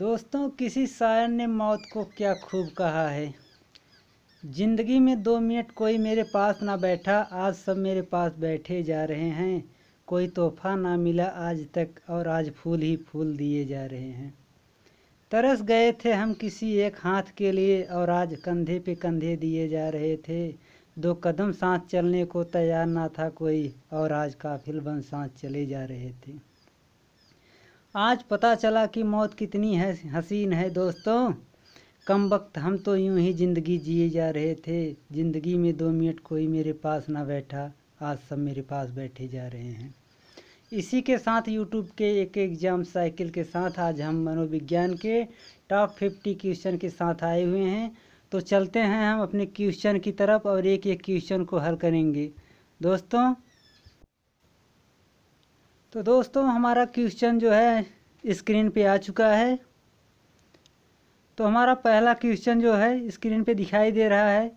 दोस्तों किसी शायर ने मौत को क्या खूब कहा है ज़िंदगी में दो मिनट कोई मेरे पास ना बैठा आज सब मेरे पास बैठे जा रहे हैं कोई तोहफा ना मिला आज तक और आज फूल ही फूल दिए जा रहे हैं तरस गए थे हम किसी एक हाथ के लिए और आज कंधे पे कंधे दिए जा रहे थे दो कदम साँस चलने को तैयार ना था कोई और आज काफिल बन साँस चले जा रहे थे आज पता चला कि मौत कितनी है हसीन है दोस्तों कम वक्त हम तो यूं ही ज़िंदगी जिए जा रहे थे ज़िंदगी में दो मिनट कोई मेरे पास ना बैठा आज सब मेरे पास बैठे जा रहे हैं इसी के साथ यूट्यूब के एक एग्ज़ाम साइकिल के साथ आज हम मनोविज्ञान के टॉप फिफ्टी क्वेश्चन के साथ आए हुए हैं तो चलते हैं हम अपने क्वेश्चन की तरफ और एक एक क्वेश्चन को हल करेंगे दोस्तों तो दोस्तों हमारा क्वेश्चन जो है स्क्रीन पे आ चुका है तो हमारा पहला क्वेश्चन जो है स्क्रीन पे दिखाई दे रहा है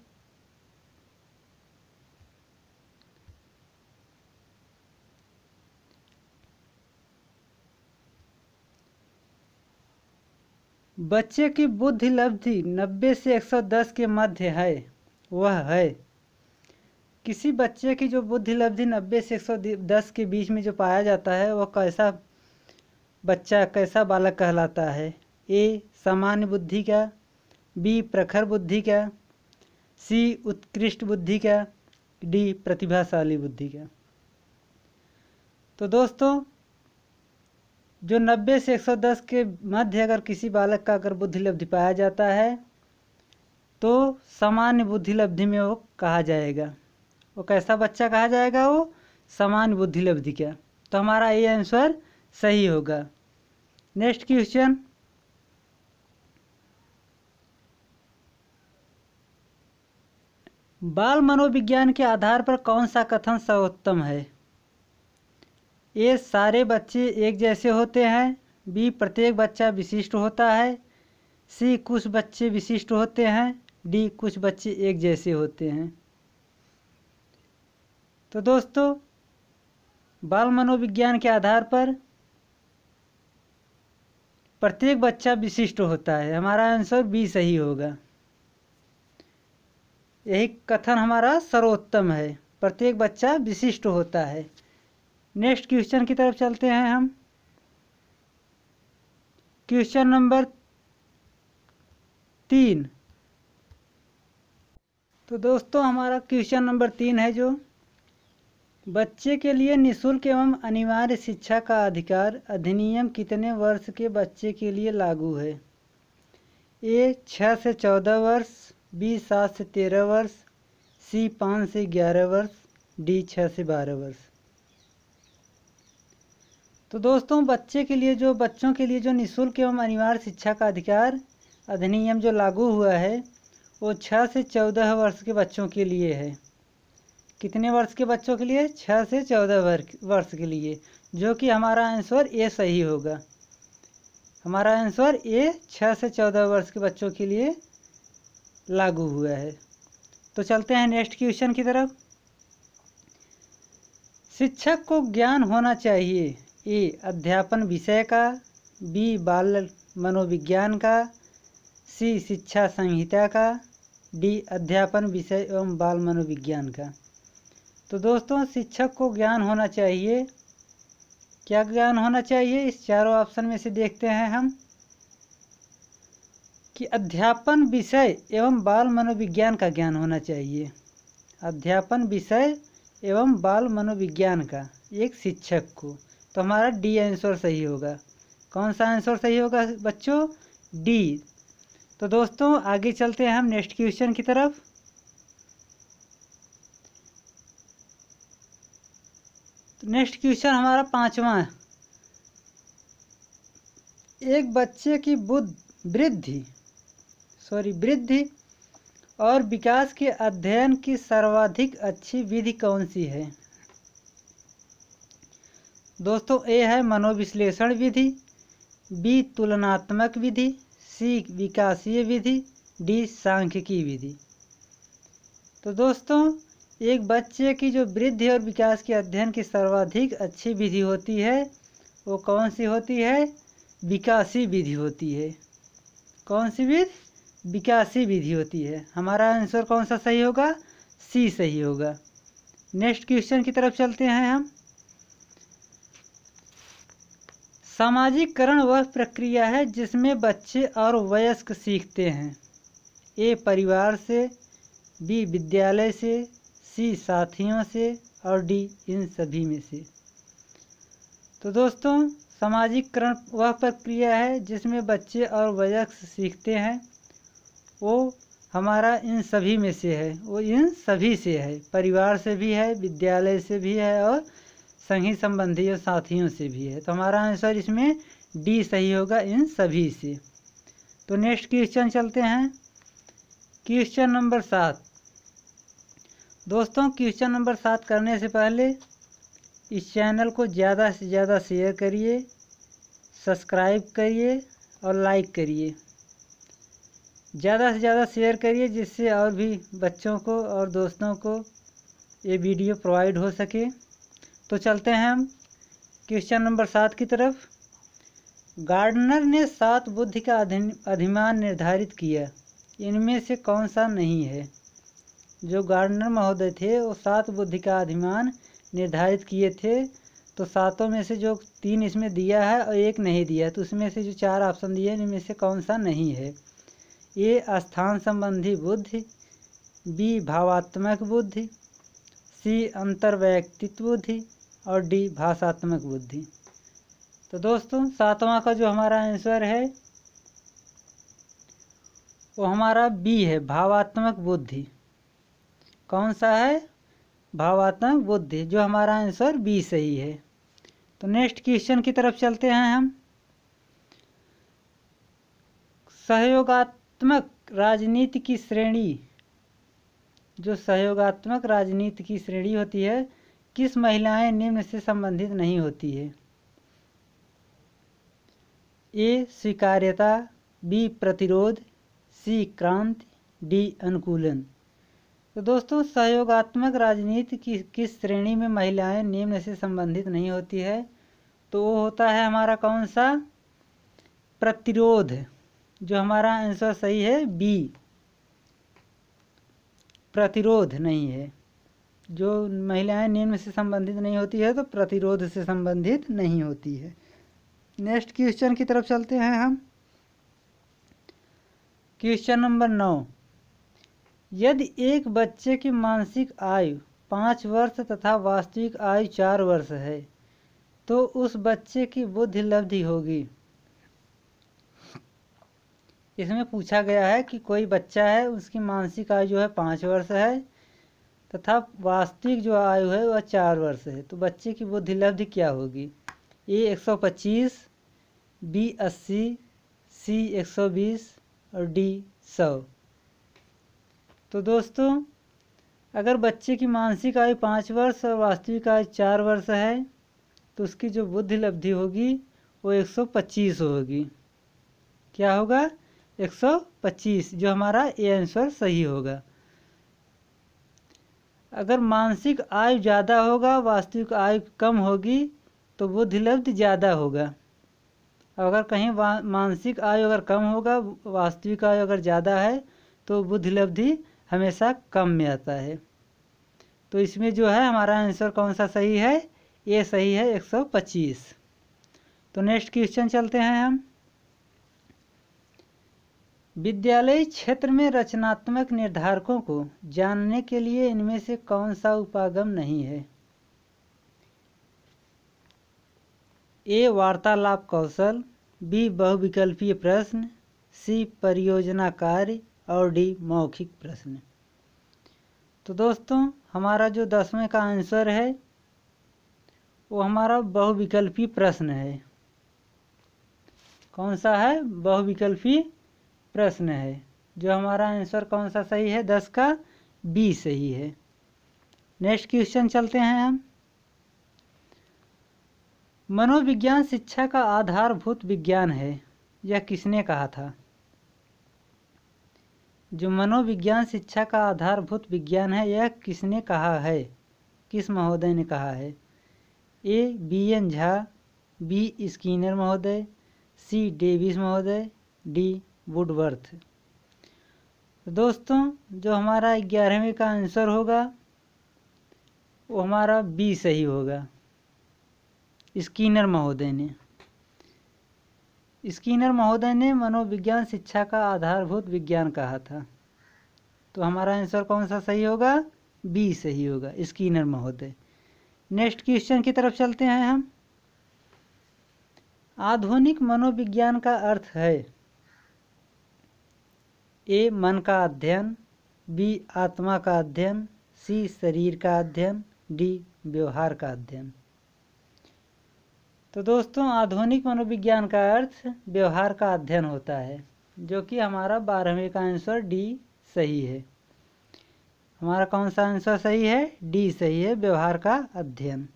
बच्चे की बुद्धि लब्धि 90 से 110 के मध्य है वह है किसी बच्चे की जो बुद्धि लब्धि नब्बे से एक सौ दस के बीच में जो पाया जाता है वह कैसा बच्चा कैसा बालक कहलाता है ए सामान्य बुद्धि का बी प्रखर बुद्धि का सी उत्कृष्ट बुद्धि का डी प्रतिभाशाली बुद्धि का तो दोस्तों जो 90 से 110 के मध्य अगर किसी बालक का अगर बुद्धि लब्धि पाया जाता है तो सामान्य बुद्धि लब्धि में वो कहा जाएगा वो कैसा बच्चा कहा जाएगा वो समान बुद्धि लब्धि का तो हमारा ये आंसर सही होगा नेक्स्ट क्वेश्चन बाल मनोविज्ञान के आधार पर कौन सा कथन सर्वोत्तम है ए सारे बच्चे एक जैसे होते हैं बी प्रत्येक बच्चा विशिष्ट होता है सी कुछ बच्चे विशिष्ट होते हैं डी कुछ बच्चे एक जैसे होते हैं तो दोस्तों बाल मनोविज्ञान के आधार पर प्रत्येक बच्चा विशिष्ट होता है हमारा आंसर बी सही होगा यही कथन हमारा सर्वोत्तम है प्रत्येक बच्चा विशिष्ट होता है नेक्स्ट क्वेश्चन की तरफ चलते हैं हम क्वेश्चन नंबर तीन तो दोस्तों हमारा क्वेश्चन नंबर तीन है जो बच्चे के लिए निशुल्क एवं अनिवार्य शिक्षा का अधिकार अधिनियम कितने वर्ष के बच्चे के लिए लागू है ए छः से चौदह वर्ष बी सात से तेरह वर्ष सी पाँच से ग्यारह वर्ष डी छः से बारह वर्ष तो दोस्तों बच्चे के लिए जो बच्चों के लिए जो निशुल्क एवं अनिवार्य शिक्षा का अधिकार अधिनियम जो लागू हुआ है वो छः से चौदह वर्ष के बच्चों के लिए है कितने वर्ष के बच्चों के लिए छः से चौदह वर्ष के लिए जो कि हमारा आंसर ए सही होगा हमारा आंसर ए छः से चौदह वर्ष के बच्चों के लिए लागू हुआ है तो चलते हैं नेक्स्ट क्वेश्चन की तरफ शिक्षक को ज्ञान होना चाहिए ए अध्यापन विषय का बी बाल मनोविज्ञान का सी शिक्षा संहिता का डी अध्यापन विषय एवं बाल मनोविज्ञान का तो दोस्तों शिक्षक को ज्ञान होना चाहिए क्या ज्ञान होना चाहिए इस चारों ऑप्शन में से देखते हैं हम कि अध्यापन विषय एवं बाल मनोविज्ञान का ज्ञान होना चाहिए अध्यापन विषय एवं बाल मनोविज्ञान का एक शिक्षक को तो हमारा डी आंसर सही होगा कौन सा आंसर सही होगा बच्चों डी तो दोस्तों आगे चलते हैं हम नेक्स्ट क्वेश्चन की तरफ नेक्स्ट क्वेश्चन हमारा पांचवा है एक बच्चे की बुद्ध वृद्धि सॉरी वृद्धि और विकास के अध्ययन की सर्वाधिक अच्छी विधि कौन सी है दोस्तों ए है मनोविश्लेषण विधि बी तुलनात्मक विधि सी विकासीय विधि डी सांख्यिकी विधि तो दोस्तों एक बच्चे की जो वृद्धि और विकास के अध्ययन की सर्वाधिक अच्छी विधि होती है वो कौन सी होती है विकासी विधि होती है कौन सी विधि विकासी विधि होती है हमारा आंसर कौन सा सही होगा सी सही होगा नेक्स्ट क्वेश्चन की तरफ चलते हैं हम सामाजिकरण वह प्रक्रिया है जिसमें बच्चे और वयस्क सीखते हैं ए परिवार से बी विद्यालय से सी साथियों से और डी इन सभी में से तो दोस्तों सामाजिककरण वह प्रक्रिया है जिसमें बच्चे और वयस्क सीखते हैं वो हमारा इन सभी में से है वो इन सभी से है परिवार से भी है विद्यालय से भी है और संगी संबंधी और साथियों से भी है तो हमारा आंसर इसमें डी सही होगा इन सभी से तो नेक्स्ट क्वेश्चन चलते हैं क्वेश्चन नंबर सात दोस्तों क्वेश्चन नंबर सात करने से पहले इस चैनल को ज़्यादा से ज़्यादा शेयर करिए सब्सक्राइब करिए और लाइक करिए ज़्यादा से ज़्यादा शेयर करिए जिससे और भी बच्चों को और दोस्तों को ये वीडियो प्रोवाइड हो सके तो चलते हैं हम क्वेश्चन नंबर सात की तरफ गार्डनर ने सात बुद्धि का अधिमान निर्धारित किया इनमें से कौन सा नहीं है जो गार्डनर महोदय थे वो सात बुद्धि का अधिमान निर्धारित किए थे तो सातों में से जो तीन इसमें दिया है और एक नहीं दिया है तो उसमें से जो चार ऑप्शन दिए हैं इनमें से कौन सा नहीं है ए स्थान संबंधी बुद्धि बी भावात्मक बुद्धि सी अंतर्वैयक्तिक बुद्धि और डी भाषात्मक बुद्धि तो दोस्तों सातवां का जो हमारा आंसर है वो हमारा बी है भावात्मक बुद्धि कौन सा है भावात्मक बुद्धि जो हमारा आंसर बी सही है तो नेक्स्ट क्वेश्चन की तरफ चलते हैं हम सहयोगात्मक राजनीति की श्रेणी जो सहयोगात्मक राजनीति की श्रेणी होती है किस महिलाएं निम्न से संबंधित नहीं होती है ए स्वीकार्यता बी प्रतिरोध सी क्रांति डी अनुकूलन तो दोस्तों सहयोगात्मक राजनीति की किस श्रेणी में महिलाएं निम्न से संबंधित नहीं होती है तो वो होता है हमारा कौन सा प्रतिरोध जो हमारा आंसर सही है बी प्रतिरोध नहीं है जो महिलाएं निम्न से संबंधित नहीं होती है तो प्रतिरोध से संबंधित नहीं होती है नेक्स्ट क्वेश्चन की तरफ चलते हैं हम क्वेश्चन नंबर नौ यदि एक बच्चे की मानसिक आयु पाँच वर्ष तथा वास्तविक आयु चार वर्ष है तो उस बच्चे की बुद्धि लब्धि होगी इसमें पूछा गया है कि कोई बच्चा है उसकी मानसिक आयु जो है पाँच वर्ष है तथा वास्तविक जो आयु है वह चार वर्ष है तो बच्चे की बुद्धि लब्धि क्या होगी ए एक सौ पच्चीस बी अस्सी सी एक सौ बीस और डी सौ तो दोस्तों अगर बच्चे की मानसिक आयु पाँच वर्ष और वास्तविक आयु चार वर्ष है तो उसकी जो बुद्धि लब्धि होगी वो 125 होगी क्या होगा 125 जो हमारा ए आंसर सही होगा अगर मानसिक आयु ज़्यादा होगा वास्तविक आयु कम होगी तो बुद्धि लब्ध ज़्यादा होगा अगर कहीं मानसिक आयु अगर कम होगा वास्तविक आयु अगर ज़्यादा है तो बुद्धि लब्धि हमेशा कम में आता है तो इसमें जो है हमारा आंसर कौन सा सही है ये सही है 125 तो नेक्स्ट क्वेश्चन चलते हैं हम विद्यालय क्षेत्र में रचनात्मक निर्धारकों को जानने के लिए इनमें से कौन सा उपागम नहीं है ए वार्तालाप कौशल बी बहुविकल्पीय प्रश्न सी परियोजना कार्य और डी मौखिक प्रश्न तो दोस्तों हमारा जो दसवें का आंसर है वो हमारा बहुविकल्पी प्रश्न है कौन सा है बहुविकल्पी प्रश्न है जो हमारा आंसर कौन सा सही है दस का बी सही है नेक्स्ट क्वेश्चन चलते हैं हम मनोविज्ञान शिक्षा का आधारभूत विज्ञान है यह किसने कहा था जो मनोविज्ञान शिक्षा का आधारभूत विज्ञान है यह किसने कहा है किस महोदय ने कहा है A B N Jha B Skinner महोदय सी डेविस महोदय डी वुडवर्थ तो दोस्तों जो हमारा ग्यारहवीं का आंसर होगा वो हमारा बी सही होगा स्कीनर महोदय ने स्किनर महोदय ने मनोविज्ञान शिक्षा का आधारभूत विज्ञान कहा था तो हमारा आंसर कौन सा सही होगा बी सही होगा स्किनर महोदय नेक्स्ट क्वेश्चन की तरफ चलते हैं हम आधुनिक मनोविज्ञान का अर्थ है ए मन का अध्ययन बी आत्मा का अध्ययन सी शरीर का अध्ययन डी व्यवहार का अध्ययन तो दोस्तों आधुनिक मनोविज्ञान का अर्थ व्यवहार का अध्ययन होता है जो कि हमारा बारहवें का आंसर डी सही है हमारा कौन सा आंसर सही है डी सही है व्यवहार का अध्ययन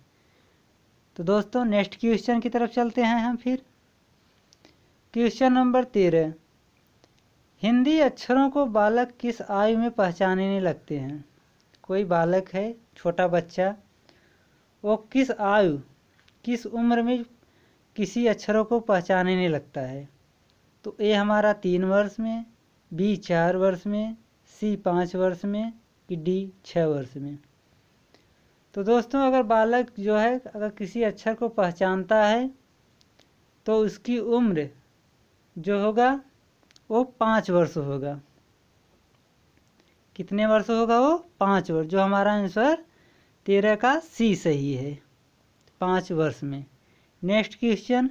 तो दोस्तों नेक्स्ट क्वेश्चन की तरफ चलते हैं हम फिर क्वेश्चन नंबर तेरह हिंदी अक्षरों को बालक किस आयु में पहचानने लगते हैं कोई बालक है छोटा बच्चा वो किस आयु किस उम्र में किसी अक्षरों को पहचानने लगता है तो ए हमारा तीन वर्ष में बी चार वर्ष में सी पाँच वर्ष में कि डी छः वर्ष में तो दोस्तों अगर बालक जो है अगर किसी अक्षर को पहचानता है तो उसकी उम्र जो होगा वो पाँच वर्ष होगा कितने वर्ष होगा वो पाँच वर्ष जो हमारा आंसर तेरह का सी सही है पाँच वर्ष में नेक्स्ट क्वेश्चन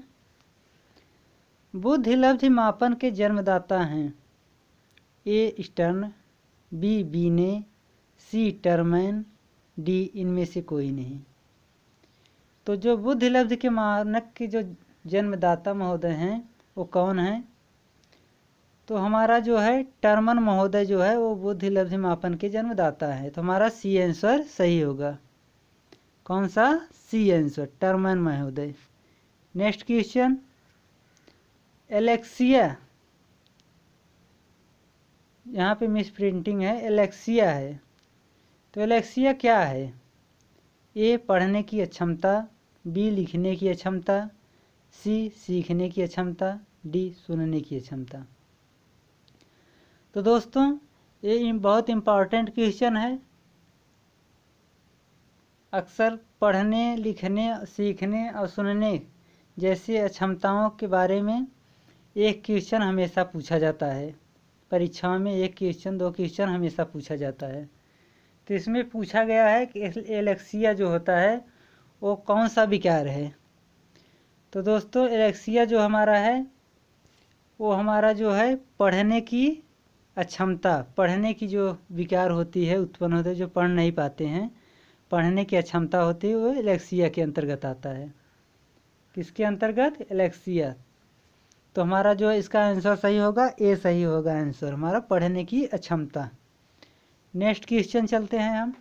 बुद्धि लब्धि मापन के जन्मदाता हैं ए स्टर्न बी बीने सी टर्मैन डी इनमें से कोई नहीं तो जो बुद्धि लब्ध के मानक के जो जन्मदाता महोदय हैं वो कौन हैं तो हमारा जो है टर्मन महोदय जो है वो बुद्धि लब्धि मापन के जन्मदाता है तो हमारा सी आंसर सही होगा कौन सा सी आंसर टर्मन महोदय नेक्स्ट क्वेश्चन एलेक्सिया यहाँ पे मिस प्रिंटिंग है एलेक्सिया है तो एलेक्सिया क्या है ए पढ़ने की अक्षमता बी लिखने की अक्षमता सी सीखने की अक्षमता डी सुनने की अक्षमता तो दोस्तों ये बहुत इम्पॉर्टेंट क्वेश्चन है अक्सर पढ़ने लिखने सीखने और सुनने जैसी अक्षमताओं के बारे में एक क्वेश्चन हमेशा पूछा जाता है परीक्षाओं में एक क्वेश्चन दो क्वेश्चन हमेशा पूछा जाता है तो इसमें पूछा गया है कि एलेक्सिया जो होता है वो कौन सा विकार है तो दोस्तों एलेक्सिया जो हमारा है वो हमारा जो है पढ़ने की अक्षमता पढ़ने की जो विकार होती है उत्पन्न होते जो पढ़ नहीं पाते हैं पढ़ने की अक्षमता होती है वो एलेक्सिया के अंतर्गत आता है किसके अंतर्गत एलेक्सिया तो हमारा जो इसका आंसर सही होगा ए सही होगा आंसर हमारा पढ़ने की अक्षमता नेक्स्ट क्वेश्चन चलते हैं हम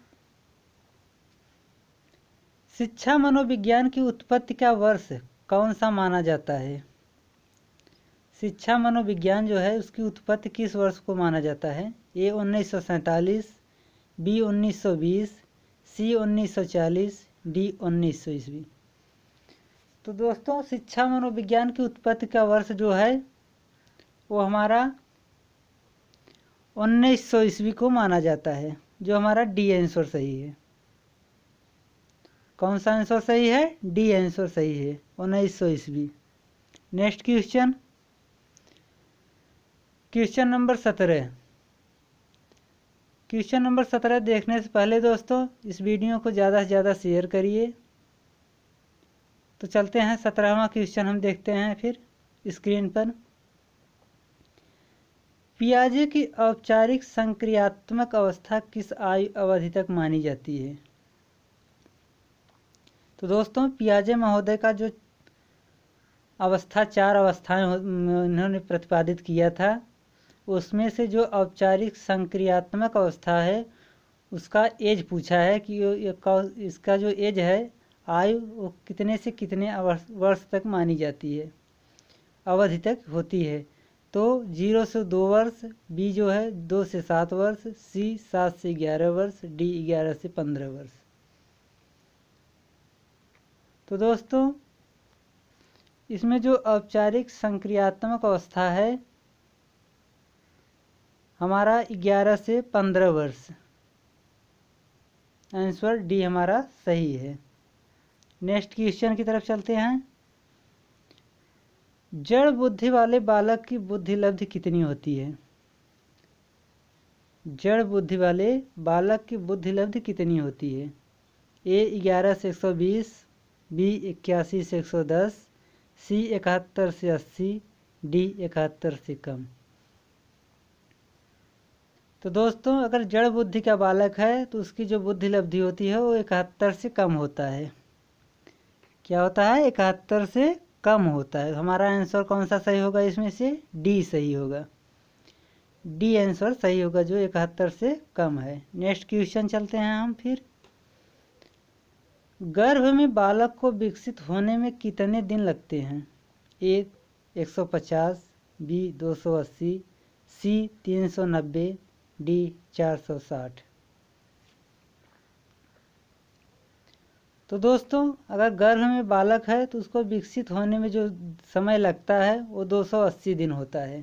शिक्षा मनोविज्ञान की उत्पत्ति का वर्ष कौन सा माना जाता है शिक्षा मनोविज्ञान जो है उसकी उत्पत्ति किस वर्ष को माना जाता है ए उन्नीस बी 1920, सी 1940, डी उन्नीस सौ ईस्वी तो दोस्तों शिक्षा मनोविज्ञान की उत्पत्ति का वर्ष जो है वो हमारा उन्नीस सौ ईस्वी को माना जाता है जो हमारा डी आंसर सही है कौन सा आंसर सही है डी आंसर सही है उन्नीस सौ ईस्वी नेक्स्ट क्वेश्चन क्वेश्चन नंबर सत्रह क्वेश्चन नंबर सत्रह देखने से पहले दोस्तों इस वीडियो को ज़्यादा से ज़्यादा शेयर करिए तो चलते हैं सत्रहवा क्वेश्चन हम देखते हैं फिर स्क्रीन पर पियाजे की औपचारिक संक्रियात्मक अवस्था किस आयु अवधि तक मानी जाती है तो दोस्तों पियाजे महोदय का जो अवस्था चार अवस्थाएं इन्होंने प्रतिपादित किया था उसमें से जो औपचारिक संक्रियात्मक अवस्था है उसका एज पूछा है कि इसका जो एज है आयु वो कितने से कितने वर्ष तक मानी जाती है अवधि तक होती है तो जीरो से दो वर्ष बी जो है दो से सात वर्ष सी सात से ग्यारह वर्ष डी ग्यारह से पंद्रह वर्ष तो दोस्तों इसमें जो औपचारिक संक्रियात्मक अवस्था है हमारा ग्यारह से पंद्रह वर्ष आंसर डी हमारा सही है नेक्स्ट क्वेश्चन की तरफ चलते हैं जड़ बुद्धि वाले बालक की बुद्धि लब्धि कितनी होती है जड़ बुद्धि वाले बालक की बुद्धि लब्धि कितनी होती है ए ग्यारह से एक सौ बीस बी इक्यासी से एक सौ दस सी इकहत्तर से अस्सी डी इकहत्तर से कम तो दोस्तों अगर जड़ बुद्धि का बालक है तो उसकी जो बुद्धि लब्धि होती है वो इकहत्तर से कम होता है क्या होता है इकहत्तर से कम होता है तो हमारा आंसर कौन सा सही होगा इसमें से डी सही होगा डी आंसर सही होगा जो इकहत्तर से कम है नेक्स्ट क्वेश्चन चलते हैं हम फिर गर्भ में बालक को विकसित होने में कितने दिन लगते हैं एक 150 सौ पचास बी दो सौ अस्सी सी तीन सौ नब्बे डी चार सौ साठ तो दोस्तों अगर गर्भ में बालक है तो उसको विकसित होने में जो समय लगता है वो 280 दिन होता है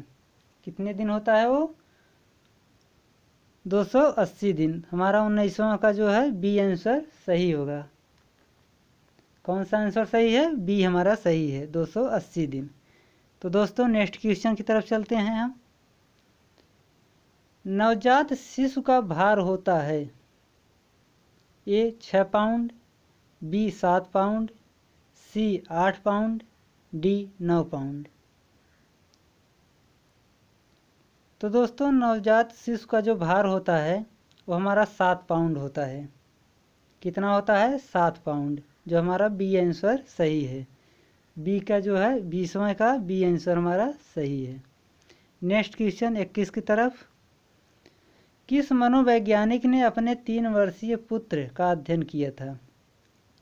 कितने दिन होता है वो 280 दिन हमारा उन्नीसवा का जो है बी आंसर सही होगा कौन सा आंसर सही है बी हमारा सही है 280 दिन तो दोस्तों नेक्स्ट क्वेश्चन की तरफ चलते हैं हम नवजात शिशु का भार होता है ये छः पाउंड बी सात पाउंड सी आठ पाउंड डी नौ पाउंड तो दोस्तों नवजात शिशु का जो भार होता है वो हमारा सात पाउंड होता है कितना होता है सात पाउंड जो हमारा बी आंसर सही है बी का जो है बीसवें का बी आंसर हमारा सही है नेक्स्ट क्वेश्चन इक्कीस की तरफ किस मनोवैज्ञानिक ने अपने तीन वर्षीय पुत्र का अध्ययन किया था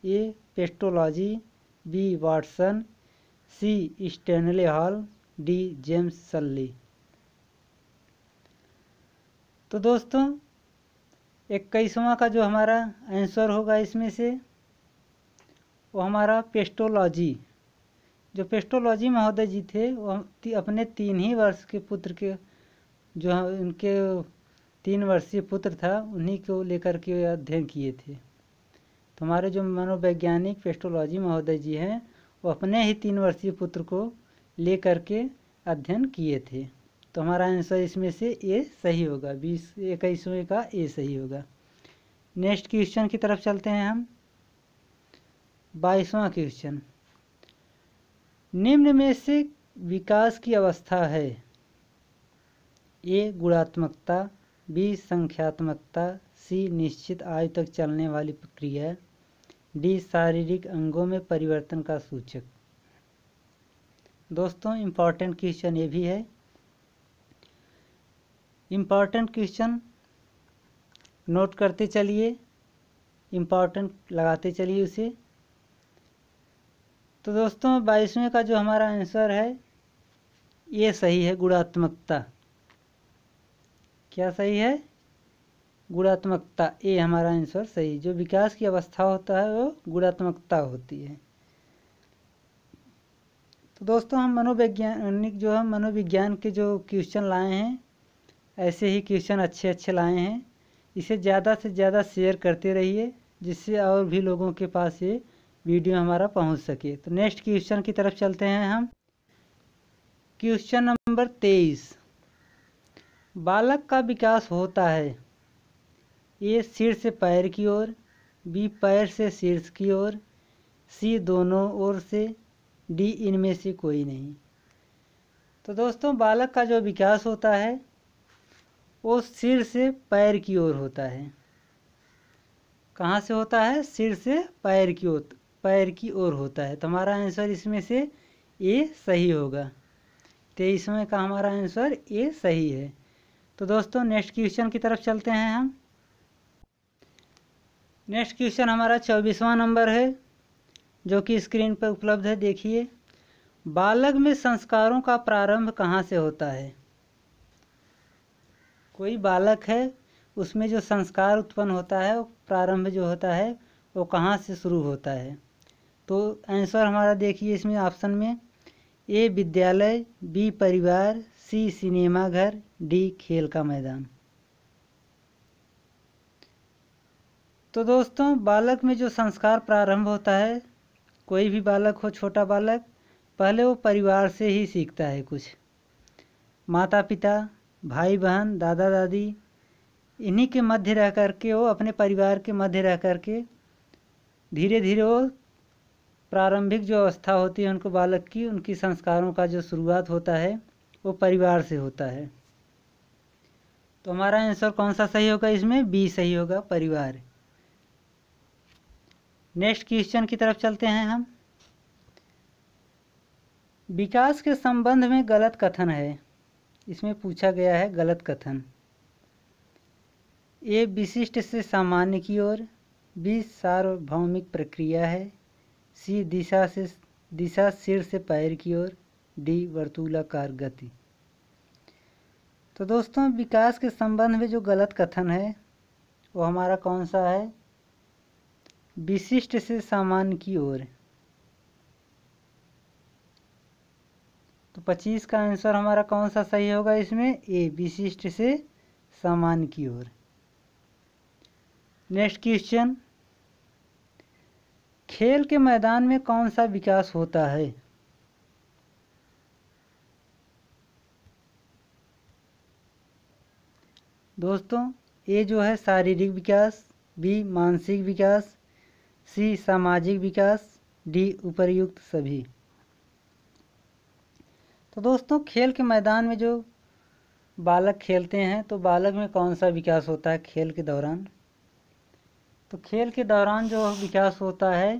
A Pestalozzi B Watson C Stanley Hall D James Sully तो दोस्तों इक्कीसवा का जो हमारा आंसर होगा इसमें से वो हमारा पेस्टोलॉजी जो पेस्टोलॉजी महोदय जी थे वो ती, अपने तीन ही वर्ष के पुत्र के जो उनके तीन वर्षीय पुत्र था उन्हीं को लेकर के अध्ययन किए थे तो हमारे जो मनोवैज्ञानिक पेस्टोलॉजी महोदय जी हैं वो अपने ही तीन वर्षीय पुत्र को ले करके अध्ययन किए थे तो हमारा आंसर इसमें से ए सही होगा बीस इक्कीसवें का ए सही होगा नेक्स्ट क्वेश्चन की तरफ चलते हैं हम बाईसवा क्वेश्चन निम्न में से विकास की अवस्था है ए गुणात्मकता बी संख्यात्मकता सी निश्चित आयु तक चलने वाली प्रक्रिया डी शारीरिक अंगों में परिवर्तन का सूचक दोस्तों इम्पॉर्टेंट क्वेश्चन ये भी है इम्पॉर्टेंट क्वेश्चन नोट करते चलिए इम्पॉर्टेंट लगाते चलिए उसे तो दोस्तों बाईसवें का जो हमारा आंसर है ये सही है गुणात्मकता क्या सही है गुणात्मकता ए हमारा आंसर सही जो विकास की अवस्था होता है वो गुणात्मकता होती है तो दोस्तों हम मनोवैज्ञानिक जो है मनोविज्ञान के जो क्वेश्चन लाए हैं ऐसे ही क्वेश्चन अच्छे अच्छे लाए हैं इसे ज़्यादा से ज़्यादा शेयर करते रहिए जिससे और भी लोगों के पास ये वीडियो हमारा पहुंच सके तो नेक्स्ट क्वेश्चन की तरफ चलते हैं हम क्वेश्चन नंबर तेईस बालक का विकास होता है ए से पैर की ओर बी पैर से शीर्ष की ओर सी दोनों ओर से डी इनमें से कोई नहीं तो दोस्तों बालक का जो विकास होता है वो सिर से पैर की ओर होता है कहाँ से होता है सिर से पैर की ओर पैर की ओर होता है तो हमारा आंसर इसमें से ए सही होगा तेईसवें का हमारा आंसर ए सही है तो दोस्तों नेक्स्ट क्वेश्चन की तरफ चलते हैं हम नेक्स्ट क्वेश्चन हमारा चौबीसवां नंबर है जो कि स्क्रीन पर उपलब्ध है देखिए बालक में संस्कारों का प्रारंभ कहाँ से होता है कोई बालक है उसमें जो संस्कार उत्पन्न होता है प्रारंभ जो होता है वो कहाँ से शुरू होता है तो आंसर हमारा देखिए इसमें ऑप्शन में ए विद्यालय बी परिवार सी सिनेमाघर डी खेल का मैदान तो दोस्तों बालक में जो संस्कार प्रारंभ होता है कोई भी बालक हो छोटा बालक पहले वो परिवार से ही सीखता है कुछ माता पिता भाई बहन दादा दादी इन्हीं के मध्य रह कर के वो अपने परिवार के मध्य रह कर के धीरे धीरे वो प्रारंभिक जो अवस्था होती है उनको बालक की उनकी संस्कारों का जो शुरुआत होता है वो परिवार से होता है तो हमारा आंसर कौन सा सही होगा इसमें बी सही होगा परिवार नेक्स्ट क्वेश्चन की तरफ चलते हैं हम विकास के संबंध में गलत कथन है इसमें पूछा गया है गलत कथन ए विशिष्ट से सामान्य की ओर बी सार्वभौमिक प्रक्रिया है सी दिशा से दिशा सिर से पैर की ओर डी वर्तूलाकार गति तो दोस्तों विकास के संबंध में जो गलत कथन है वो हमारा कौन सा है विशिष्ट से सामान की ओर तो 25 का आंसर हमारा कौन सा सही होगा इसमें ए विशिष्ट से सामान की ओर नेक्स्ट क्वेश्चन खेल के मैदान में कौन सा विकास होता है दोस्तों ए जो है शारीरिक विकास बी मानसिक विकास सी सामाजिक विकास डी उपरयुक्त सभी तो दोस्तों खेल के मैदान में जो बालक खेलते हैं तो बालक में कौन सा विकास होता है खेल के दौरान तो खेल के दौरान जो विकास होता है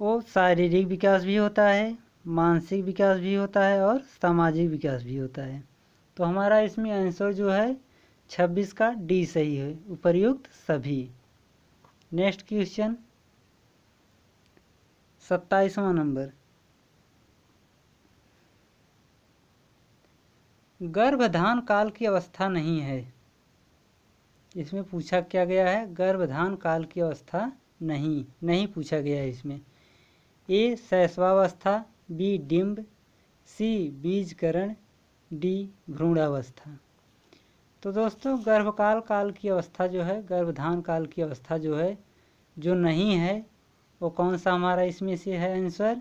वो शारीरिक विकास भी होता है मानसिक विकास भी होता है और सामाजिक विकास भी होता है तो हमारा इसमें आंसर जो है छब्बीस का डी सही है उपर्युक्त सभी नेक्स्ट क्वेश्चन सत्ताईसवा नंबर गर्भधान काल की अवस्था नहीं है इसमें पूछा क्या गया है गर्भधान काल की अवस्था नहीं नहीं पूछा गया है इसमें ए सैस्वावस्था बी डिम्ब सी बीजकरण डी भ्रूणावस्था तो दोस्तों गर्भकाल काल की अवस्था जो है गर्भधान काल की अवस्था जो है जो नहीं है वो कौन सा हमारा इसमें से है आंसर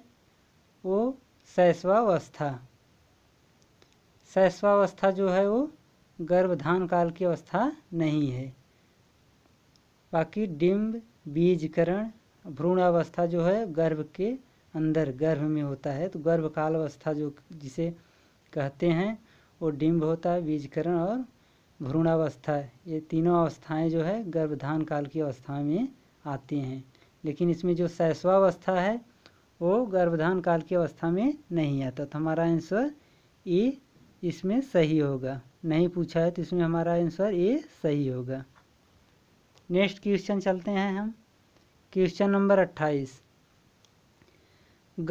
वो शैशवावस्था शैशवावस्था जो है वो गर्भधान काल की अवस्था नहीं है बाकी डिम्ब बीजकरण भ्रूण अवस्था जो है गर्भ के अंदर गर्भ में होता है तो गर्भकाल अवस्था जो जिसे कहते हैं वो डिम्ब होता है बीजकरण और भ्रूणावस्था ये तीनों अवस्थाएं जो है गर्भधान काल की अवस्था में आती हैं लेकिन इसमें जो शैशवावस्था है वो गर्भधान काल की अवस्था में नहीं आता तो हमारा आंसर ए इसमें सही होगा नहीं पूछा है तो इसमें हमारा आंसर ए सही होगा नेक्स्ट क्वेश्चन चलते हैं हम क्वेश्चन नंबर अट्ठाईस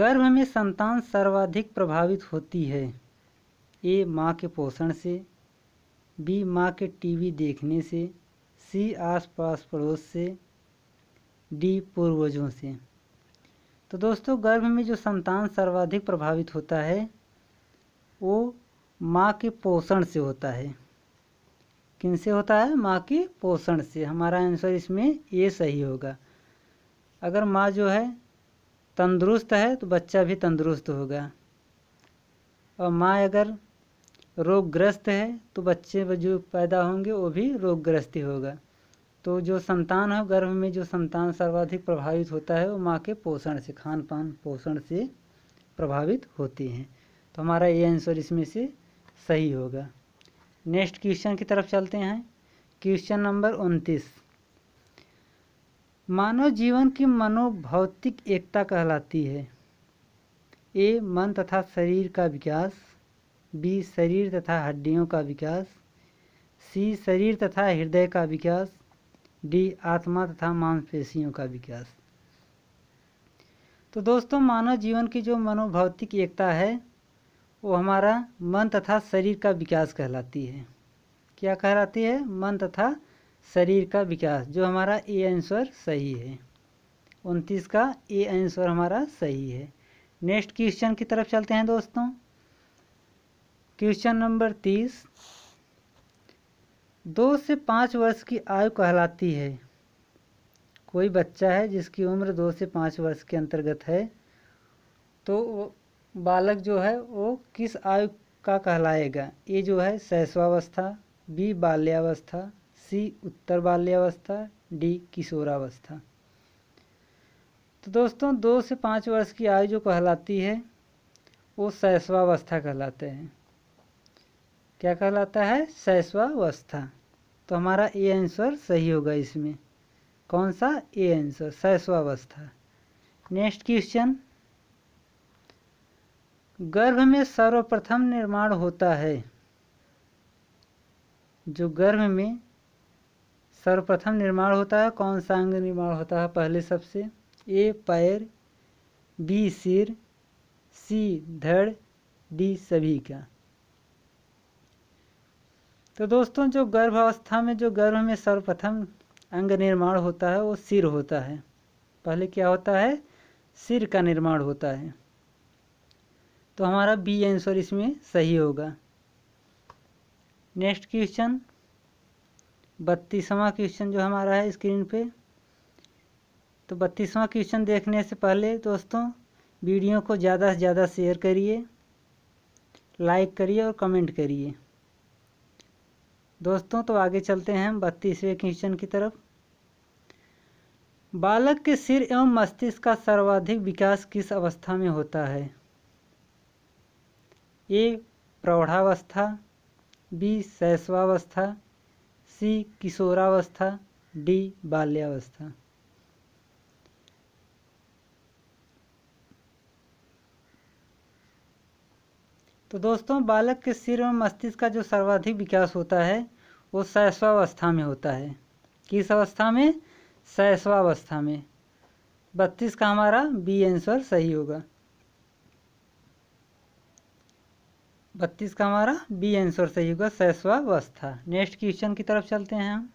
गर्भ में संतान सर्वाधिक प्रभावित होती है ए माँ के पोषण से बी माँ के टीवी देखने से सी आस पास पड़ोस से डी पूर्वजों से तो दोस्तों गर्भ में जो संतान सर्वाधिक प्रभावित होता है वो माँ के पोषण से होता है किन से होता है माँ के पोषण से हमारा आंसर इसमें ये सही होगा अगर माँ जो है तंदुरुस्त है तो बच्चा भी तंदुरुस्त होगा और माँ अगर रोगग्रस्त है तो बच्चे जो पैदा होंगे वो भी रोगग्रस्त ही होगा तो जो संतान हो गर्भ में जो संतान सर्वाधिक प्रभावित होता है वो माँ के पोषण से खान पान पोषण से प्रभावित होती हैं तो हमारा ये आंसर इसमें से सही होगा नेक्स्ट क्वेश्चन की तरफ चलते हैं क्वेश्चन नंबर उनतीस मानव जीवन की मनोभौतिक एकता कहलाती है ये मन तथा शरीर का विकास बी शरीर तथा हड्डियों का विकास सी शरीर तथा हृदय का विकास डी आत्मा तथा मांसपेशियों का विकास तो दोस्तों मानव जीवन की जो मनोभौतिक एकता है वो हमारा मन तथा शरीर का विकास कहलाती है क्या कहलाती है मन तथा शरीर का विकास जो हमारा ए आंसर सही है उनतीस का ए आंसर हमारा सही है नेक्स्ट क्वेश्चन की तरफ चलते हैं दोस्तों क्वेश्चन नंबर तीस दो से पाँच वर्ष की आयु कहलाती है कोई बच्चा है जिसकी उम्र दो से पाँच वर्ष के अंतर्गत है तो बालक जो है वो किस आयु का कहलाएगा ए जो है शैशवावस्था बी बाल्यावस्था सी उत्तर बाल्यावस्था डी किशोरावस्था तो दोस्तों दो से पाँच वर्ष की आयु जो कहलाती है वो शैशवावस्था कहलाते हैं क्या कहलाता है शैशवावस्था तो हमारा ए आंसर सही होगा इसमें कौन सा ए आंसर शैशवावस्था नेक्स्ट क्वेश्चन गर्भ में सर्वप्रथम निर्माण होता है जो गर्भ में सर्वप्रथम निर्माण होता है कौन सा अंग निर्माण होता है पहले सबसे ए पैर बी सिर सी धड़ डी सभी का तो दोस्तों जो गर्भावस्था में जो गर्भ में सर्वप्रथम अंग निर्माण होता है वो सिर होता है पहले क्या होता है सिर का निर्माण होता है तो हमारा बी आंसर इसमें सही होगा नेक्स्ट क्वेश्चन बत्तीसवा क्वेश्चन जो हमारा है स्क्रीन पे तो बत्तीसवा क्वेश्चन देखने से पहले दोस्तों वीडियो को ज़्यादा से ज़्यादा शेयर करिए लाइक करिए और कमेंट करिए दोस्तों तो आगे चलते हैं बत्तीसवें क्वेश्चन की तरफ बालक के सिर एवं मस्तिष्क का सर्वाधिक विकास किस अवस्था में होता है ए प्रौढ़ावस्था बी शैशवावस्था सी किशोरावस्था डी बाल्यावस्था तो दोस्तों बालक के सिर एवं मस्तिष्क का जो सर्वाधिक विकास होता है वो शैशवावस्था में होता है किस अवस्था में सैसवावस्था में बत्तीस का हमारा बी आंसर सही होगा बत्तीस का हमारा बी आंसर सही होगा शैशवावस्था नेक्स्ट क्वेश्चन की तरफ चलते हैं हम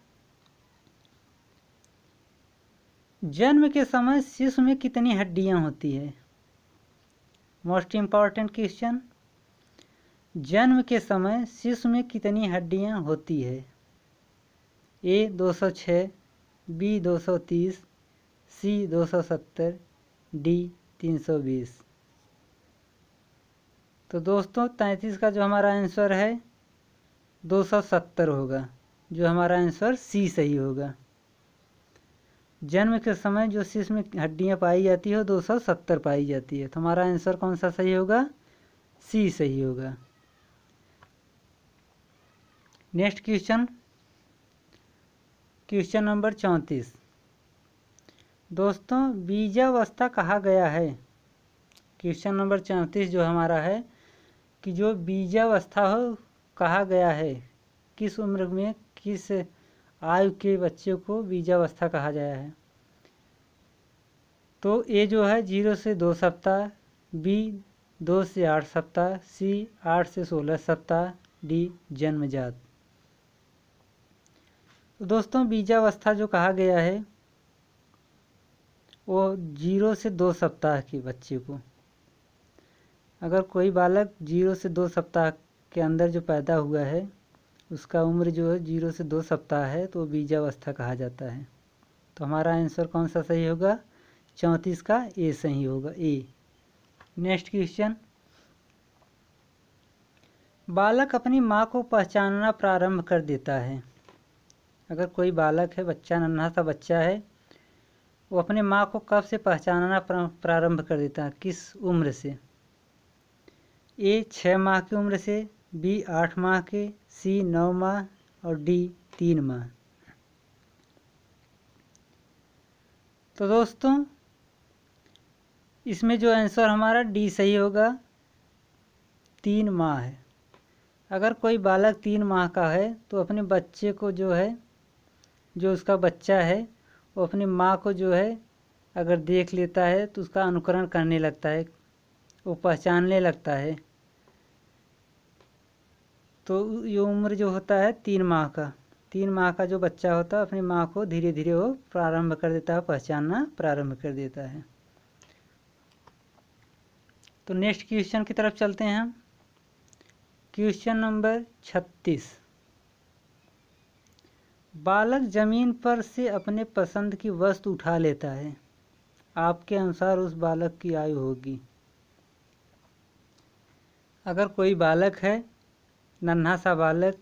जन्म के समय शिशु में कितनी हड्डियां होती है मोस्ट इम्पॉर्टेंट क्वेश्चन जन्म के समय शिशु में कितनी हड्डियां होती है ए 206, बी 230, सी 270, डी 320। तो दोस्तों 33 का जो हमारा आंसर है 270 होगा जो हमारा आंसर सी सही होगा जन्म के समय जो शिशु में हड्डियां पाई जाती है 270 पाई जाती है तो हमारा आंसर कौन सा सही होगा सी सही होगा नेक्स्ट क्वेश्चन क्वेश्चन नंबर चौंतीस दोस्तों बीजावस्था कहा गया है क्वेश्चन नंबर चौंतीस जो हमारा है कि जो बीजावस्था हो कहा गया है किस उम्र में किस आयु के बच्चे को बीजावस्था कहा गया है तो ए जो है जीरो से दो सप्ताह बी दो से आठ सप्ताह सी आठ से सोलह सप्ताह डी जन्मजात तो दोस्तों बीजावस्था जो कहा गया है वो जीरो से दो सप्ताह की बच्चे को अगर कोई बालक जीरो से दो सप्ताह के अंदर जो पैदा हुआ है उसका उम्र जो है जीरो से दो सप्ताह है तो बीजावस्था कहा जाता है तो हमारा आंसर कौन सा सही होगा चौंतीस का ए सही होगा ए नेक्स्ट क्वेश्चन बालक अपनी माँ को पहचानना प्रारंभ कर देता है अगर कोई बालक है बच्चा नन्हा सा बच्चा है वो अपने माँ को कब से पहचानना प्रारंभ कर देता है किस उम्र से ए छः माह की उम्र से बी आठ माह के सी नौ माह और डी तीन माह तो दोस्तों इसमें जो आंसर हमारा डी सही होगा तीन माह है अगर कोई बालक तीन माह का है तो अपने बच्चे को जो है जो उसका बच्चा है वो अपनी माँ को जो है अगर देख लेता है तो उसका अनुकरण करने लगता है वो पहचानने लगता है तो ये उम्र जो होता है तीन माह का तीन माह का जो बच्चा होता है अपनी माँ को धीरे धीरे वो प्रारंभ कर देता है पहचानना प्रारंभ कर देता है तो नेक्स्ट क्वेश्चन की तरफ चलते हैं हम क्वेश्चन नंबर छत्तीस बालक जमीन पर से अपने पसंद की वस्तु उठा लेता है आपके अनुसार उस बालक की आयु होगी अगर कोई बालक है नन्हा सा बालक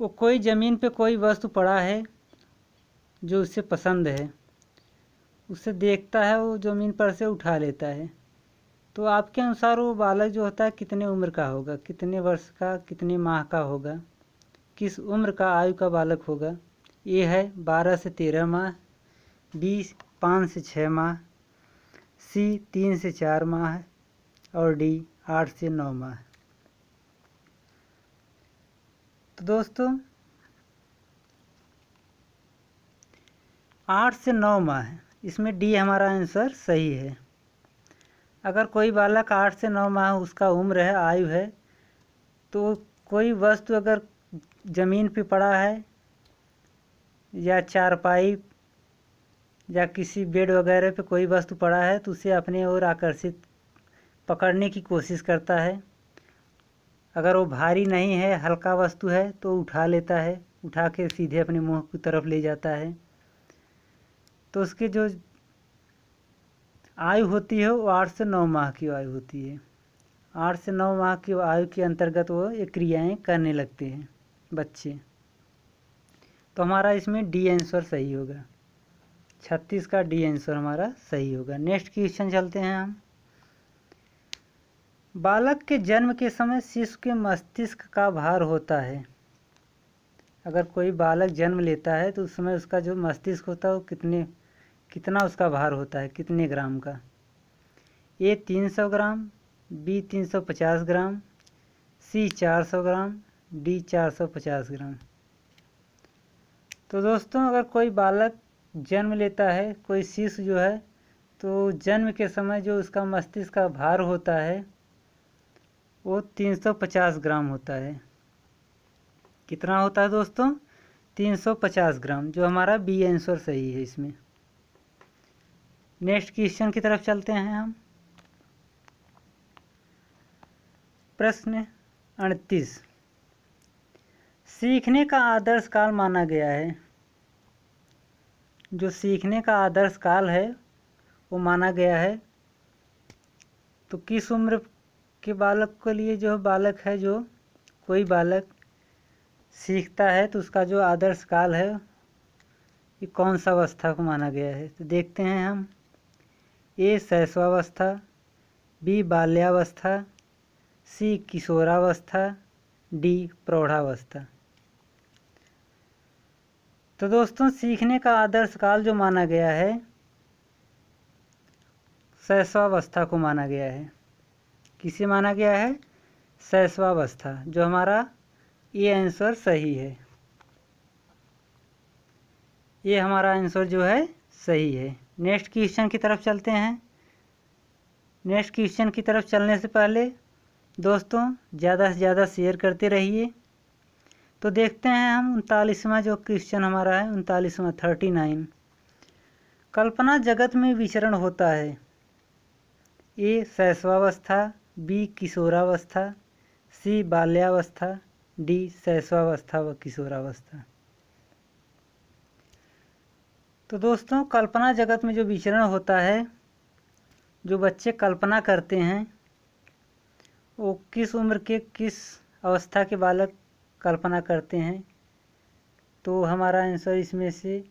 वो कोई ज़मीन पे कोई वस्तु पड़ा है जो उसे पसंद है उसे देखता है वो ज़मीन पर से उठा लेता है तो आपके अनुसार वो बालक जो होता है कितने उम्र का होगा कितने वर्ष का कितने माह का होगा किस उम्र का आयु का बालक होगा ए है बारह से तेरह माह बी पाँच से छः माह सी तीन से चार माह और डी आठ से नौ माह तो दोस्तों आठ से नौ माह इसमें डी हमारा आंसर सही है अगर कोई बालक आठ से नौ माह उसका उम्र है आयु है तो कोई वस्तु अगर ज़मीन पे पड़ा है या चारपाई या किसी बेड वगैरह पे कोई वस्तु पड़ा है तो उसे अपने ओर आकर्षित पकड़ने की कोशिश करता है अगर वो भारी नहीं है हल्का वस्तु है तो उठा लेता है उठा के सीधे अपने मुंह की तरफ ले जाता है तो उसके जो आयु होती है वो आठ से नौ माह की आयु होती है आठ से नौ माह की आयु के अंतर्गत वो ये क्रियाएँ करने लगते हैं बच्चे तो हमारा इसमें डी आंसर सही होगा छत्तीस का डी आंसर हमारा सही होगा नेक्स्ट क्वेश्चन चलते हैं हम बालक के जन्म के समय शिशु के मस्तिष्क का भार होता है अगर कोई बालक जन्म लेता है तो उस समय उसका जो मस्तिष्क होता है वो कितने कितना उसका भार होता है कितने ग्राम का ए 300 ग्राम बी 350 ग्राम सी 400 ग्राम डी 450 ग्राम तो दोस्तों अगर कोई बालक जन्म लेता है कोई शिशु जो है तो जन्म के समय जो उसका मस्तिष्क का भार होता है वो 350 ग्राम होता है कितना होता है दोस्तों 350 ग्राम जो हमारा बी आंसर सही है इसमें नेक्स्ट क्वेश्चन की तरफ चलते हैं हम प्रश्न अड़तीस सीखने का आदर्श काल माना गया है जो सीखने का आदर्श काल है वो माना गया है तो किस उम्र के बालक के लिए जो बालक है जो कोई बालक सीखता है तो उसका जो आदर्श काल है ये कौन सा अवस्था को माना गया है तो देखते हैं हम ए शैशवावस्था बी बाल्यावस्था सी किशोरावस्था डी प्रौढ़ावस्था तो दोस्तों सीखने का आदर्श काल जो माना गया है सहस्वावस्था को माना गया है किसे माना गया है सहस्वावस्था जो हमारा ये आंसर सही है ये हमारा आंसर जो है सही है नेक्स्ट क्वेश्चन की तरफ चलते हैं नेक्स्ट क्वेश्चन की तरफ चलने से पहले दोस्तों ज़्यादा से ज़्यादा शेयर करते रहिए तो देखते हैं हम उनतालीसवा जो क्वेश्चन हमारा है उनतालीसवा थर्टी नाइन कल्पना जगत में विचरण होता है ए शैशवावस्था बी किशोरावस्था सी बाल्यावस्था डी शैशवावस्था व किशोरावस्था तो दोस्तों कल्पना जगत में जो विचरण होता है जो बच्चे कल्पना करते हैं वो किस उम्र के किस अवस्था के बालक कल्पना करते हैं तो हमारा आंसर इसमें से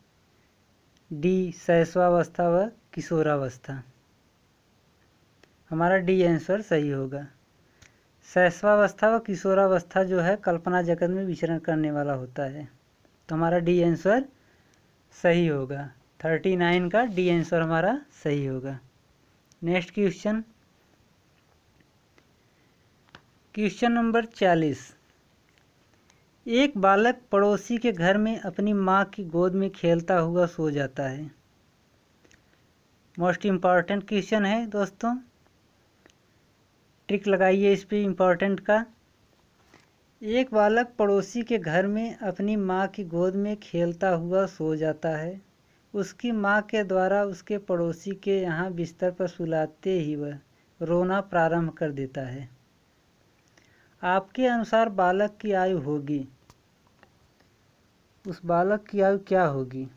डी शैशवावस्था व किशोरावस्था हमारा डी आंसर सही होगा शैशवावस्था व किशोरावस्था जो है कल्पना जगत में विचरण करने वाला होता है तो हमारा डी आंसर सही होगा थर्टी नाइन का डी आंसर हमारा सही होगा नेक्स्ट क्वेश्चन क्वेश्चन नंबर चालीस एक बालक पड़ोसी के घर में अपनी माँ की गोद में खेलता हुआ सो जाता है मोस्ट इम्पॉर्टेंट क्वेश्चन है दोस्तों ट्रिक लगाइए इस पर इम्पॉर्टेंट का एक बालक पड़ोसी के घर में अपनी माँ की गोद में खेलता हुआ सो जाता है उसकी माँ के द्वारा उसके पड़ोसी के यहाँ बिस्तर पर सुलाते ही वह रोना प्रारंभ कर देता है आपके अनुसार बालक की आयु होगी उस बालक की आयु क्या होगी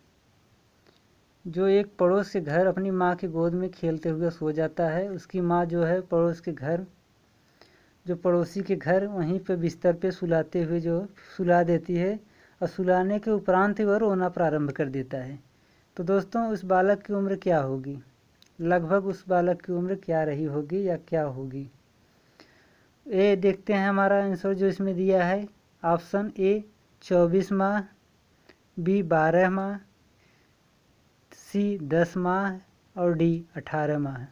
जो एक पड़ोस के घर अपनी माँ की गोद में खेलते हुए सो जाता है उसकी माँ जो है पड़ोस के घर जो पड़ोसी के घर वहीं पर बिस्तर पे सुलाते हुए जो सुला देती है और सुलाने के उपरांत ही वह रोना प्रारंभ कर देता है तो दोस्तों उस बालक की उम्र क्या होगी लगभग उस बालक की उम्र क्या रही होगी या क्या होगी ए देखते हैं हमारा आंसर जो इसमें दिया है ऑप्शन ए चौबीस माह बी बारह माह सी दस माह और डी अठारह माह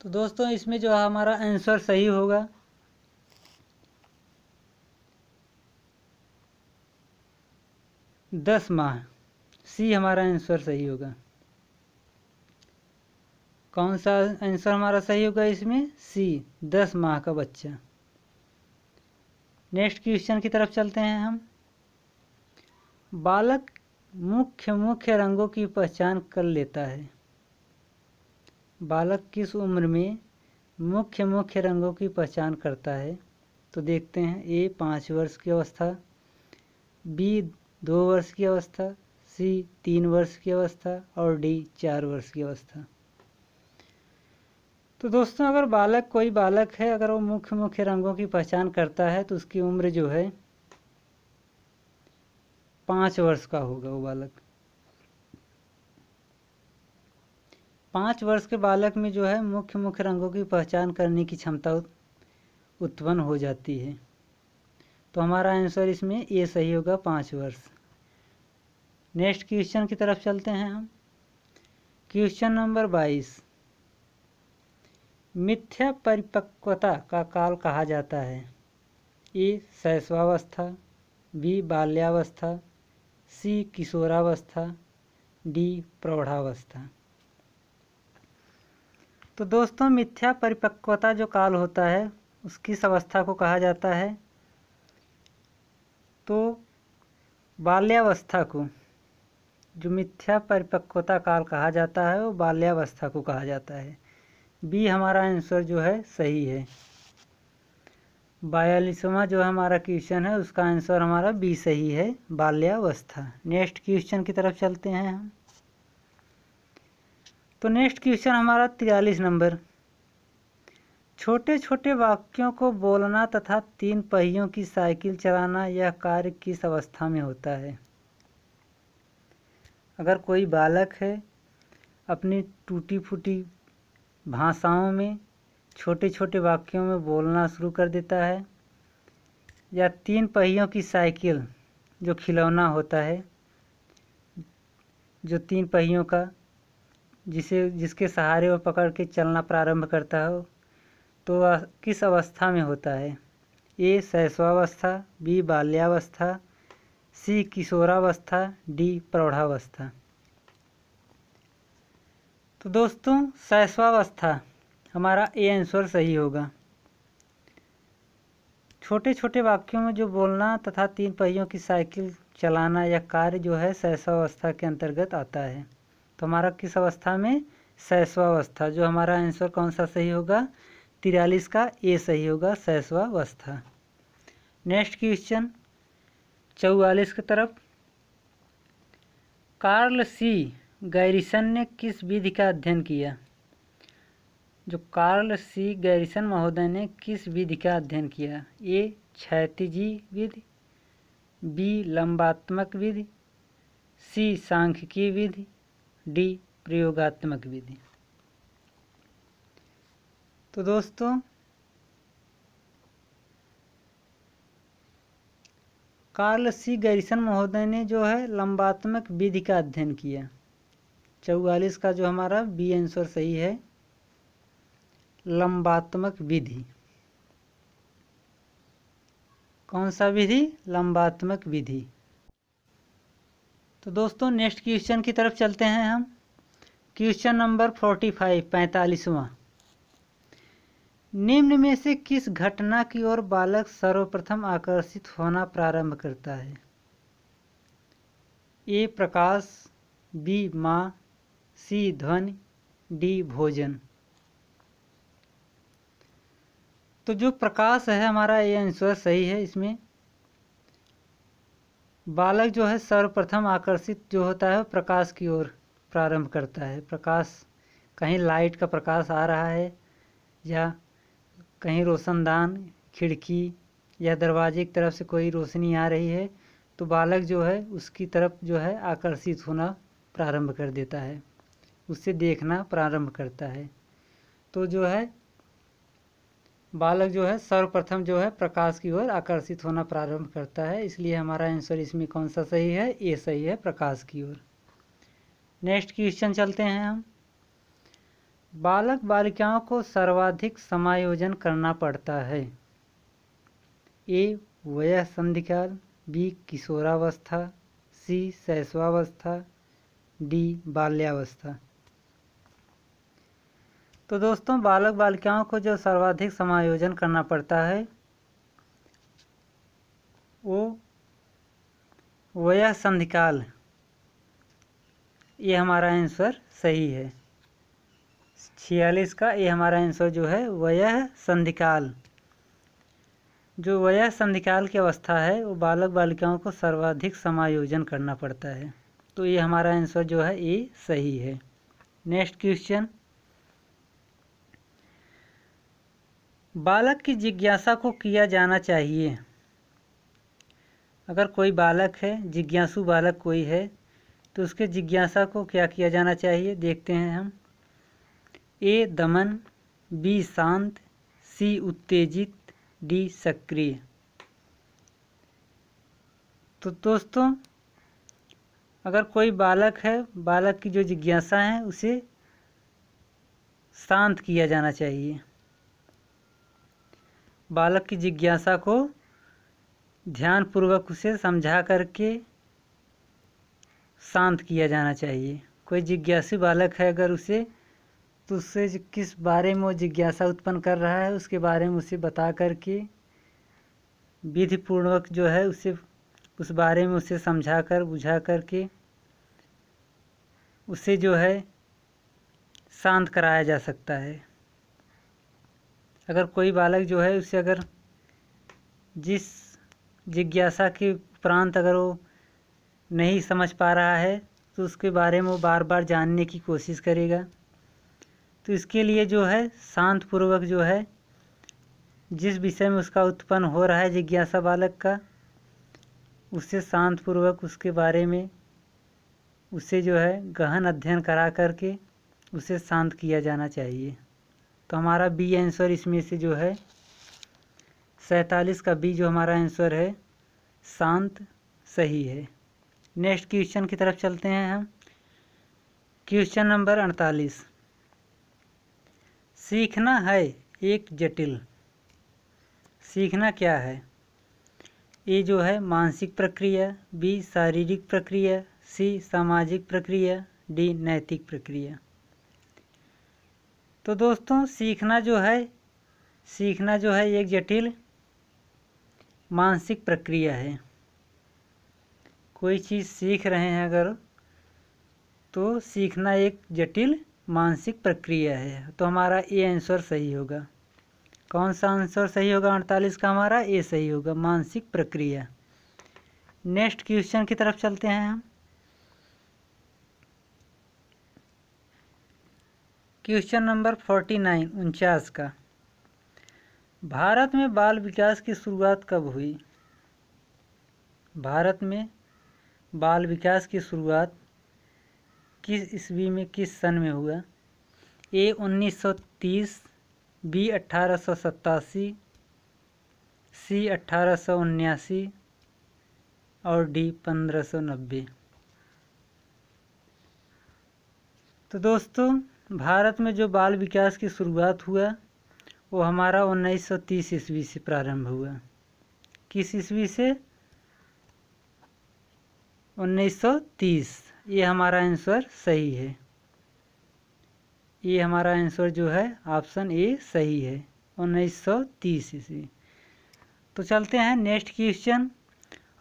तो दोस्तों इसमें जो हमारा आंसर सही होगा दस माह सी हमारा आंसर सही होगा कौन सा आंसर हमारा सही होगा इसमें सी दस माह का बच्चा नेक्स्ट क्वेश्चन की तरफ चलते हैं हम बालक मुख्य मुख्य रंगों की पहचान कर लेता है बालक किस उम्र में मुख्य मुख्य रंगों की पहचान करता है तो देखते हैं ए पाँच वर्ष की अवस्था बी दो वर्ष की अवस्था सी तीन वर्ष की अवस्था और डी चार वर्ष की अवस्था तो दोस्तों अगर बालक कोई बालक है अगर वो मुख्य मुख्य रंगों की पहचान करता है तो उसकी उम्र जो है पाँच वर्ष का होगा वो बालक पांच वर्ष के बालक में जो है मुख्य मुख्य रंगों की पहचान करने की क्षमता उत्पन्न हो जाती है तो हमारा आंसर इसमें ये सही होगा पांच वर्ष नेक्स्ट क्वेश्चन की तरफ चलते हैं हम क्वेश्चन नंबर बाईस मिथ्या परिपक्वता का काल कहा जाता है ए शैशवावस्था बी बाल्यावस्था सी किशोरावस्था डी प्रौढ़ावस्था तो दोस्तों मिथ्या परिपक्वता जो काल होता है उसकी अवस्था को कहा जाता है तो बाल्यावस्था को जो मिथ्या परिपक्वता काल कहा जाता है वो बाल्यावस्था को कहा जाता है बी हमारा आंसर जो है सही है बयालीसवा जो हमारा क्वेश्चन है उसका आंसर हमारा बी सही है बाल्यावस्था नेक्स्ट क्वेश्चन की तरफ चलते हैं हम तो नेक्स्ट क्वेश्चन हमारा तिरालीस नंबर छोटे छोटे वाक्यों को बोलना तथा तीन पहियों की साइकिल चलाना यह कार्य किस अवस्था में होता है अगर कोई बालक है अपनी टूटी फूटी भाषाओं में छोटे छोटे वाक्यों में बोलना शुरू कर देता है या तीन पहियों की साइकिल जो खिलौना होता है जो तीन पहियों का जिसे जिसके सहारे वह पकड़ के चलना प्रारंभ करता हो तो वह किस अवस्था में होता है ए शैशवावस्था बी बाल्यावस्था सी किशोरावस्था डी प्रौढ़ावस्था तो दोस्तों शैशवावस्था हमारा ए आंसर सही होगा छोटे छोटे वाक्यों में जो बोलना तथा तीन पहियों की साइकिल चलाना या कार्य जो है शैशवावस्था के अंतर्गत आता है तो हमारा किस अवस्था में शैशवावस्था जो हमारा आंसर कौन सा सही होगा तिरालीस का ए सही होगा सहसवावस्था नेक्स्ट क्वेश्चन चौवालीस की तरफ कार्ल सी गैरिसन ने किस विधि का अध्ययन किया जो कार्ल सी गैरिसन महोदय ने किस विधि का अध्ययन किया ए क्षैतिजी विधि बी लंबात्मक विधि सी सांख्यिकी विधि डी प्रयोगात्मक विधि तो दोस्तों कार्ल सी गैरिसन महोदय ने जो है लंबात्मक विधि का अध्ययन किया चौवालीस का जो हमारा बी आंसर सही है लंबात्मक विधि कौन सा विधि लंबात्मक विधि तो दोस्तों नेक्स्ट क्वेश्चन की तरफ चलते हैं हम क्वेश्चन नंबर फोर्टी फाइव पैंतालीसवा निम्न में से किस घटना की ओर बालक सर्वप्रथम आकर्षित होना प्रारंभ करता है ए प्रकाश बी माँ सी ध्वनि डी भोजन तो जो प्रकाश है हमारा ये आंसर सही है इसमें बालक जो है सर्वप्रथम आकर्षित जो होता है प्रकाश की ओर प्रारंभ करता है प्रकाश कहीं लाइट का प्रकाश आ रहा है या कहीं रोशनदान खिड़की या दरवाजे की तरफ से कोई रोशनी आ रही है तो बालक जो है उसकी तरफ जो है आकर्षित होना प्रारंभ कर देता है उससे देखना प्रारंभ करता है तो जो है बालक जो है सर्वप्रथम जो है प्रकाश की ओर आकर्षित होना प्रारंभ करता है इसलिए हमारा आंसर इसमें कौन सा सही है ए सही है प्रकाश की ओर नेक्स्ट क्वेश्चन चलते हैं हम बालक बालिकाओं को सर्वाधिक समायोजन करना पड़ता है ए वयः संधिकाल बी किशोरावस्था सी शैशवावस्था डी बाल्यावस्था तो दोस्तों बालक बालिकाओं को जो सर्वाधिक समायोजन करना पड़ता है वो वयह संधिकाल ये हमारा आंसर सही है छियालीस का ये हमारा आंसर जो है वयह संधिकाल जो वयह संधिकाल की अवस्था है वो बालक बालिकाओं को सर्वाधिक समायोजन करना पड़ता है तो ये हमारा आंसर जो है ये सही है नेक्स्ट क्वेश्चन बालक की जिज्ञासा को किया जाना चाहिए अगर कोई बालक है जिज्ञासु बालक कोई है तो उसके जिज्ञासा को क्या किया जाना चाहिए देखते हैं हम ए दमन बी शांत सी उत्तेजित डी सक्रिय तो दोस्तों अगर कोई बालक है बालक की जो जिज्ञासा है उसे शांत किया जाना चाहिए बालक की जिज्ञासा को ध्यानपूर्वक उसे समझा करके शांत किया जाना चाहिए कोई जिज्ञासु बालक है अगर उसे तो उससे किस बारे में वो जिज्ञासा उत्पन्न कर रहा है उसके बारे में उसे बता करके विधिपूर्वक जो है उसे उस बारे में उसे समझा कर बुझा करके उसे जो है शांत कराया जा सकता है अगर कोई बालक जो है उसे अगर जिस जिज्ञासा के प्रांत अगर वो नहीं समझ पा रहा है तो उसके बारे में वो बार बार जानने की कोशिश करेगा तो इसके लिए जो है शांतपूर्वक जो है जिस विषय में उसका उत्पन्न हो रहा है जिज्ञासा बालक का उसे शांतपूर्वक उसके बारे में उसे जो है गहन अध्ययन करा करके उसे शांत किया जाना चाहिए तो हमारा बी आंसर इसमें से जो है सैतालीस का बी जो हमारा आंसर है शांत सही है नेक्स्ट क्वेश्चन की तरफ चलते हैं हम क्वेश्चन नंबर अड़तालीस सीखना है एक जटिल सीखना क्या है ए जो है मानसिक प्रक्रिया बी शारीरिक प्रक्रिया सी सामाजिक प्रक्रिया डी नैतिक प्रक्रिया तो दोस्तों सीखना जो है सीखना जो है एक जटिल मानसिक प्रक्रिया है कोई चीज़ सीख रहे हैं अगर तो सीखना एक जटिल मानसिक प्रक्रिया है तो हमारा ए आंसर सही होगा कौन सा आंसर सही होगा अड़तालीस का हमारा ए सही होगा मानसिक प्रक्रिया नेक्स्ट क्वेश्चन की तरफ चलते हैं हम क्वेश्चन नंबर फोर्टी नाइन उनचास का भारत में बाल विकास की शुरुआत कब हुई भारत में बाल विकास की शुरुआत किस ईस्वी में किस सन में हुआ ए 1930 बी अठारह सी उन्यासी और डी पंद्रह तो दोस्तों भारत में जो बाल विकास की शुरुआत हुआ वो हमारा 1930 ईस्वी से प्रारंभ हुआ किस ईस्वी से 1930 ये हमारा आंसर सही है ये हमारा आंसर जो है ऑप्शन ए सही है 1930 ईस्वी तो चलते हैं नेक्स्ट क्वेश्चन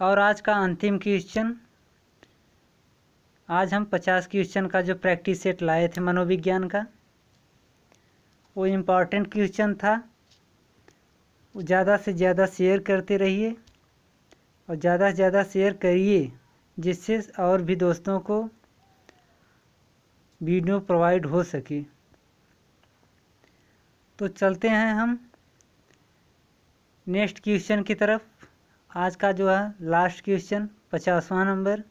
और आज का अंतिम क्वेश्चन आज हम पचास क्वेश्चन का जो प्रैक्टिस सेट लाए थे मनोविज्ञान का वो इम्पॉर्टेंट क्वेश्चन था ज़्यादा से ज़्यादा शेयर करते रहिए और ज़्यादा से ज़्यादा शेयर करिए जिससे और भी दोस्तों को वीडियो प्रोवाइड हो सके तो चलते हैं हम नेक्स्ट क्वेश्चन की तरफ आज का जो है लास्ट क्वेश्चन पचासवा नंबर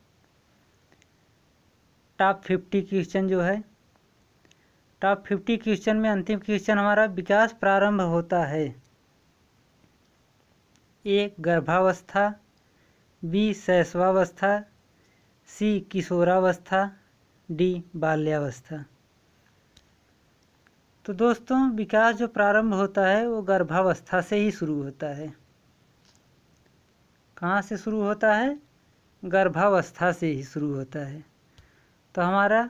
टॉप फिफ्टी क्वेश्चन जो है टॉप फिफ्टी क्वेश्चन में अंतिम क्वेश्चन हमारा विकास प्रारंभ होता है ए गर्भावस्था बी शैशवावस्था सी किशोरावस्था डी बाल्यावस्था तो दोस्तों विकास जो प्रारंभ होता है वो गर्भावस्था से ही शुरू होता है कहाँ से शुरू होता है गर्भावस्था से ही शुरू होता है तो हमारा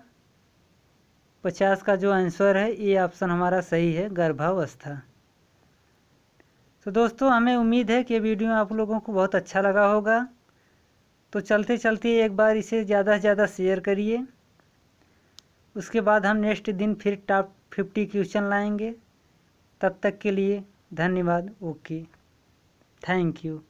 पचास का जो आंसर है ये ऑप्शन हमारा सही है गर्भावस्था तो दोस्तों हमें उम्मीद है कि वीडियो आप लोगों को बहुत अच्छा लगा होगा तो चलते चलते एक बार इसे ज़्यादा से ज़्यादा शेयर करिए उसके बाद हम नेक्स्ट दिन फिर टॉप फिफ्टी क्वेश्चन लाएंगे तब तक के लिए धन्यवाद ओके थैंक यू